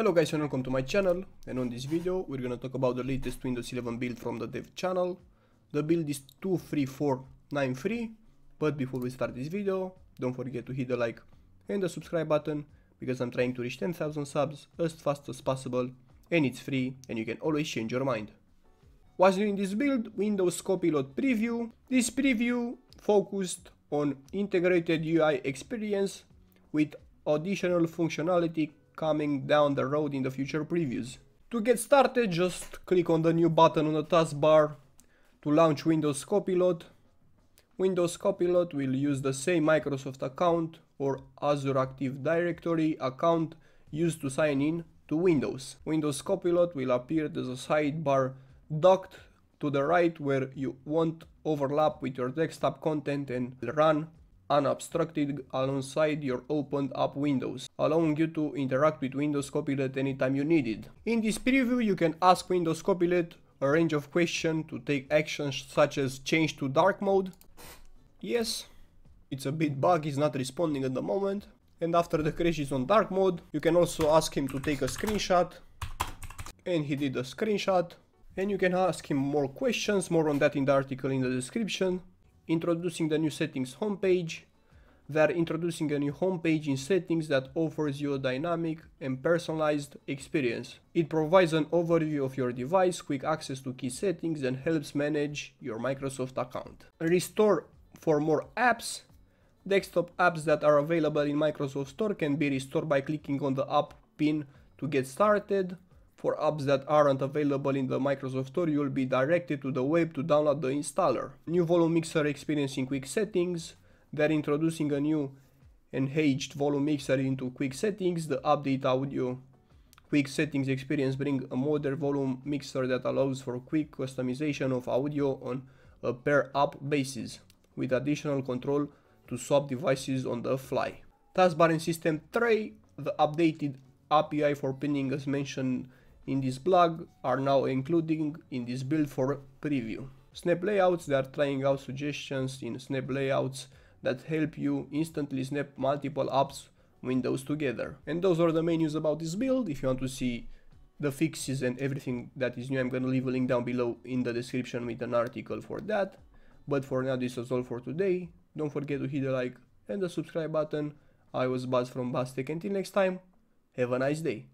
Hello guys and welcome to my channel and on this video we're gonna talk about the latest Windows 11 build from the dev channel. The build is 23493 but before we start this video don't forget to hit the like and the subscribe button because I'm trying to reach 10,000 subs as fast as possible and it's free and you can always change your mind. While doing this build, Windows Copilot Preview. This preview focused on integrated UI experience with additional functionality coming down the road in the future previews. To get started, just click on the new button on the taskbar to launch Windows Copilot. Windows Copilot will use the same Microsoft account or Azure Active Directory account used to sign in to Windows. Windows Copilot will appear as a sidebar docked to the right where you won't overlap with your desktop content and run unobstructed alongside your opened up windows, allowing you to interact with Windows Copilot anytime you need it. In this preview you can ask Windows Copilot a range of questions to take actions such as change to dark mode. Yes, it's a bit bug, it's not responding at the moment. And after the crash is on dark mode, you can also ask him to take a screenshot. And he did a screenshot. And you can ask him more questions, more on that in the article in the description introducing the new settings homepage. They are introducing a new homepage in settings that offers you a dynamic and personalized experience. It provides an overview of your device, quick access to key settings and helps manage your Microsoft account. Restore for more apps. Desktop apps that are available in Microsoft Store can be restored by clicking on the app pin to get started. For apps that aren't available in the Microsoft Store, you'll be directed to the web to download the installer. New volume mixer experience in quick settings. They're introducing a new enhanced volume mixer into quick settings. The update audio quick settings experience bring a modern volume mixer that allows for quick customization of audio on a per app basis, with additional control to swap devices on the fly. Taskbar in system tray, the updated API for pinning as mentioned in this blog are now including in this build for preview. Snap layouts, they are trying out suggestions in snap layouts that help you instantly snap multiple apps windows together. And those are the menus about this build. If you want to see the fixes and everything that is new, I'm gonna leave a link down below in the description with an article for that. But for now, this is all for today. Don't forget to hit the like and the subscribe button. I was Buzz from BuzzTech. Until next time, have a nice day.